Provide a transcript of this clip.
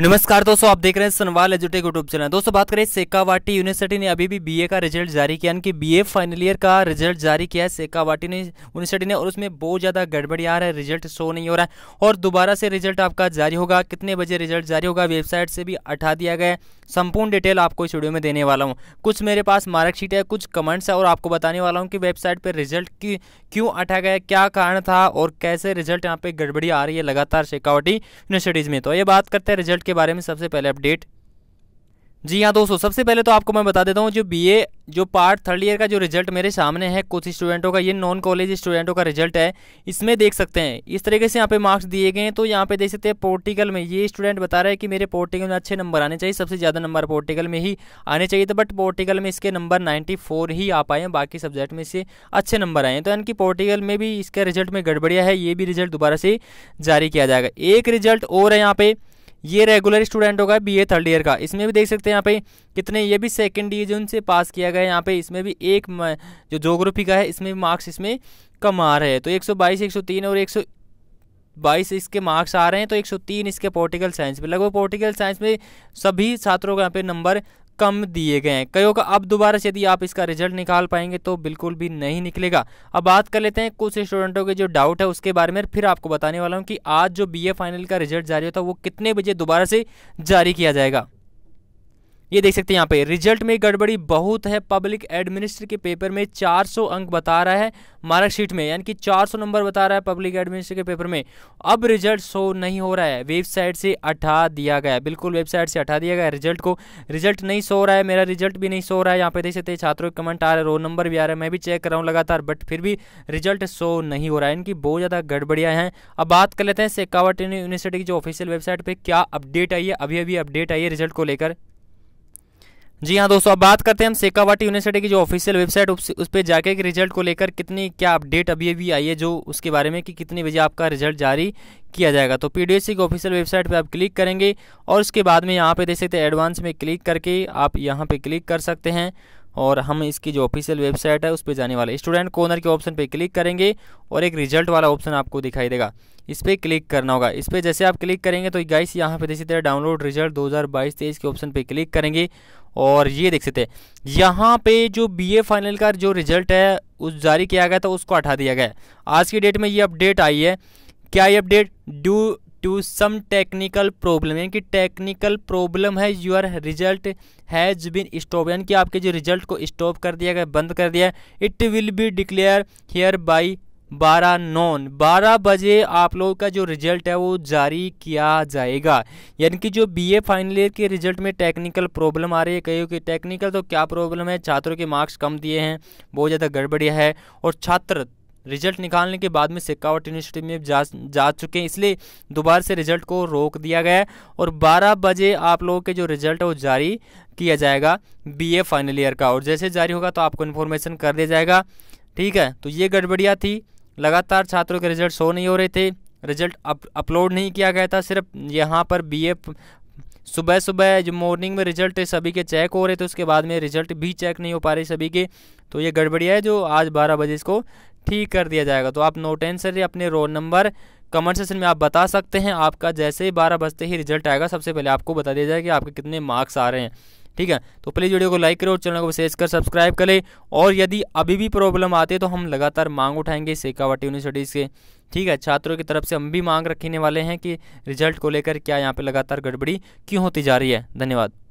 नमस्कार दोस्तों आप देख रहे हैं सनवाल एजुटेक यूट्यूब चैनल दोस्तों बात करें सेकावाटी यूनिवर्सिटी ने अभी भी बीए का रिजल्ट जारी किया यानी बीए फाइनल ईयर का रिजल्ट जारी किया है सेकावाटी ने यूनिवर्सिटी ने और उसमें बहुत ज़्यादा गड़बड़ी आ रहा है रिजल्ट शो नहीं हो रहा है और दोबारा से रिजल्ट आपका जारी होगा कितने बजे रिजल्ट जारी होगा वेबसाइट से भी उठा दिया गया संपूर्ण डिटेल आपको इस वीडियो में देने वाला हूँ कुछ मेरे पास मार्कशीट है कुछ कमेंट्स है और आपको बताने वाला हूँ कि वेबसाइट पर रिजल्ट की क्यों हटा गया क्या कारण था और कैसे रिजल्ट यहाँ पर गड़बड़ी आ रही है लगातार सेकावाटी यूनिवर्सिटीज़ में तो ये बात करते हैं रिजल्ट के बारे में सबसे पहले अपडेट जी हाँ दोस्तों सबसे पहले तो आपको मैं बता देता हूँ जो बीए जो पार्ट थर्ड ईयर का जो रिजल्ट मेरे सामने है कुछ स्टूडेंटों का ये नॉन कॉलेज स्टूडेंटों का रिजल्ट है इसमें देख सकते हैं इस तरीके से यहाँ पे मार्क्स दिए गए हैं तो यहाँ पे देख सकते हैं पोर्टिकल में ये स्टूडेंट बता रहा है कि मेरे पोर्टिकल में अच्छे नंबर आने चाहिए सबसे ज़्यादा नंबर पोर्टिकल में ही आने चाहिए थे बट पोर्टिकल में इसके नंबर नाइन्टी ही आ पाए हैं बाकी सब्जेक्ट में इससे अच्छे नंबर आए हैं तो यानी कि पोर्टिकल में भी इसका रिजल्ट में गड़बड़िया है ये भी रिजल्ट दोबारा से जारी किया जाएगा एक रिजल्ट और है यहाँ पर ये रेगुलर स्टूडेंट होगा बीए थर्ड ईयर का इसमें भी देख सकते हैं यहाँ पे कितने ये भी सेकंड डिविजन से पास किया गया है यहाँ पे इसमें भी एक जो जोग्राफी का है इसमें भी मार्क्स इसमें कम आ रहे हैं तो 122 103 और 122 इसके मार्क्स आ रहे हैं तो 103 इसके पोलिटिकल साइंस में लगभग पोलिटिकल साइंस में सभी छात्रों का यहाँ पे नंबर कम दिए गए हैं कई होगा अब दोबारा से यदि आप इसका रिजल्ट निकाल पाएंगे तो बिल्कुल भी नहीं निकलेगा अब बात कर लेते हैं कुछ स्टूडेंटों के जो डाउट है उसके बारे में फिर आपको बताने वाला हूँ कि आज जो बी फाइनल का रिजल्ट जारी होता है वो कितने बजे दोबारा से जारी किया जाएगा ये देख सकते हैं यहाँ पे रिजल्ट में गड़बड़ी बहुत है पब्लिक एडमिनिस्ट्रेटर के पेपर में 400 अंक बता रहा है मार्कशीट में यानी कि 400 नंबर बता रहा है पब्लिक एडमिनिस्ट्रेटर के पेपर में अब रिजल्ट शो नहीं हो रहा है वेबसाइट से हटा दिया गया बिल्कुल वेबसाइट से हटा दिया गया रिजल्ट को रिजल्ट नहीं सो रहा है मेरा रिजल्ट भी नहीं सो रहा है यहाँ पे देख सकते हैं छात्रों के कमेंट आ रहे रोल नंबर भी आ रहा है मैं भी चेक कर रहा हूँ लगातार बट फिर भी रिजल्ट शो नहीं हो रहा है इनकी बहुत ज़्यादा गड़बड़ियाँ हैं अब बात कर लेते हैं शेखावट यूनिवर्सिटी की जो ऑफिशियल वेबसाइट पर क्या अपडेट आई है अभी अभी अपडेट आई है रिजल्ट को लेकर जी हाँ दोस्तों अब बात करते हैं हम सेकावाटी यूनिवर्सिटी की जो ऑफिशियल वेबसाइट उस पर जाके रिजल्ट को लेकर कितनी क्या अपडेट अभी अभी आई है जो उसके बारे में कि कितने बजे आपका रिजल्ट जारी किया जाएगा तो पी की ऑफिशियल वेबसाइट पे आप क्लिक करेंगे और उसके बाद में यहाँ पे देख सकते हैं एडवांस में क्लिक करके आप यहाँ पे क्लिक कर सकते हैं और हम इसकी जो ऑफिशियल वेबसाइट है उस पर जाने वाले स्टूडेंट कॉर्नर के ऑप्शन पर क्लिक करेंगे और एक रिजल्ट वाला ऑप्शन आपको दिखाई देगा इस पर क्लिक करना होगा इस पर जैसे आप क्लिक करेंगे तो गाइस यहाँ पे देख सकते हैं डाउनलोड रिजल्ट 2022 तेईस के ऑप्शन पे क्लिक करेंगे और ये देख सकते हैं यहाँ पे जो ए फाइनल का जो रिजल्ट है उस जारी किया गया था उसको हटा दिया गया है आज की डेट में ये अपडेट आई है क्या ये update due to some technical problem यानी कि टेक्निकल प्रॉब्लम है your result has been stop यानी कि आपके जो रिजल्ट को स्टॉप कर दिया गया बंद कर दिया it will be declare here by बारह नॉन बारह बजे आप लोगों का जो रिजल्ट है वो जारी किया जाएगा यानी कि जो बीए फाइनल ईयर के रिजल्ट में टेक्निकल प्रॉब्लम आ रही है कहीं कि टेक्निकल तो क्या प्रॉब्लम है छात्रों के मार्क्स कम दिए हैं बहुत ज़्यादा गड़बड़िया है और छात्र रिजल्ट निकालने के बाद में शेखावट यूनिवर्सिटी में जा जा चुके हैं इसलिए दोबारा से रिजल्ट को रोक दिया गया है और 12 बजे आप लोगों के जो रिजल्ट है वो जारी किया जाएगा बीए फाइनल ईयर का और जैसे जारी होगा तो आपको इन्फॉर्मेशन कर दिया जाएगा ठीक है तो ये गड़बड़ियाँ थी लगातार छात्रों के रिजल्ट शो नहीं हो रहे थे रिजल्ट अप अपलोड नहीं किया गया था सिर्फ यहाँ पर बीए सुबह सुबह जो मॉर्निंग में रिजल्ट है सभी के चेक हो रहे थे उसके बाद में रिजल्ट भी चेक नहीं हो पा रहे सभी के तो ये गड़बड़िया है जो आज 12 बजे इसको ठीक कर दिया जाएगा तो आप नोट या अपने रोल नंबर कमेंट सेशन में आप बता सकते हैं आपका जैसे ही बारह बजते ही रिजल्ट आएगा सबसे पहले आपको बता दिया जाएगा कि आपके कितने मार्क्स आ रहे हैं ठीक है तो प्लीज़ वीडियो को लाइक करें और चैनल को विशेष कर सब्सक्राइब करें और यदि अभी भी प्रॉब्लम आती है तो हम लगातार मांग उठाएंगे शेखावट यूनिवर्सिटीज़ के ठीक है छात्रों की तरफ से हम भी मांग रखने वाले हैं कि रिजल्ट को लेकर क्या यहाँ पर लगातार गड़बड़ी क्यों होती जा रही है धन्यवाद